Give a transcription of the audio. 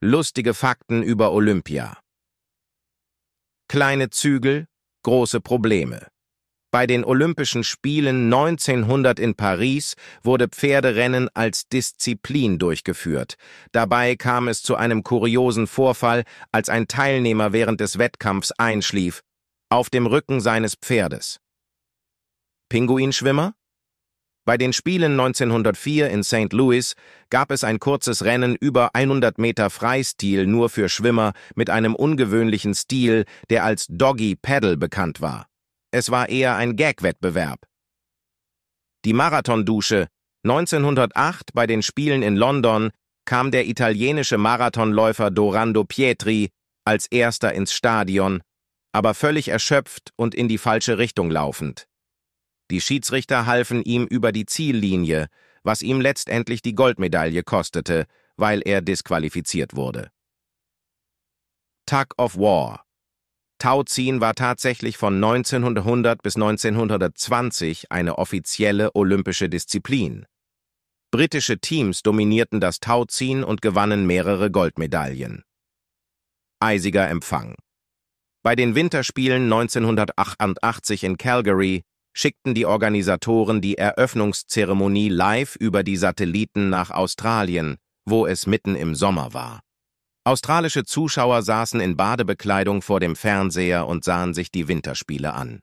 Lustige Fakten über Olympia. Kleine Zügel, große Probleme. Bei den Olympischen Spielen 1900 in Paris wurde Pferderennen als Disziplin durchgeführt. Dabei kam es zu einem kuriosen Vorfall, als ein Teilnehmer während des Wettkampfs einschlief, auf dem Rücken seines Pferdes. Pinguinschwimmer? Bei den Spielen 1904 in St. Louis gab es ein kurzes Rennen über 100 Meter Freistil nur für Schwimmer mit einem ungewöhnlichen Stil, der als Doggy Paddle bekannt war. Es war eher ein Gag-Wettbewerb. Die Marathondusche 1908 bei den Spielen in London kam der italienische Marathonläufer Dorando Pietri als erster ins Stadion, aber völlig erschöpft und in die falsche Richtung laufend. Die Schiedsrichter halfen ihm über die Ziellinie, was ihm letztendlich die Goldmedaille kostete, weil er disqualifiziert wurde. Tug of War Tauziehen war tatsächlich von 1900 bis 1920 eine offizielle olympische Disziplin. Britische Teams dominierten das Tauziehen und gewannen mehrere Goldmedaillen. Eisiger Empfang Bei den Winterspielen 1988 in Calgary schickten die Organisatoren die Eröffnungszeremonie live über die Satelliten nach Australien, wo es mitten im Sommer war. Australische Zuschauer saßen in Badebekleidung vor dem Fernseher und sahen sich die Winterspiele an.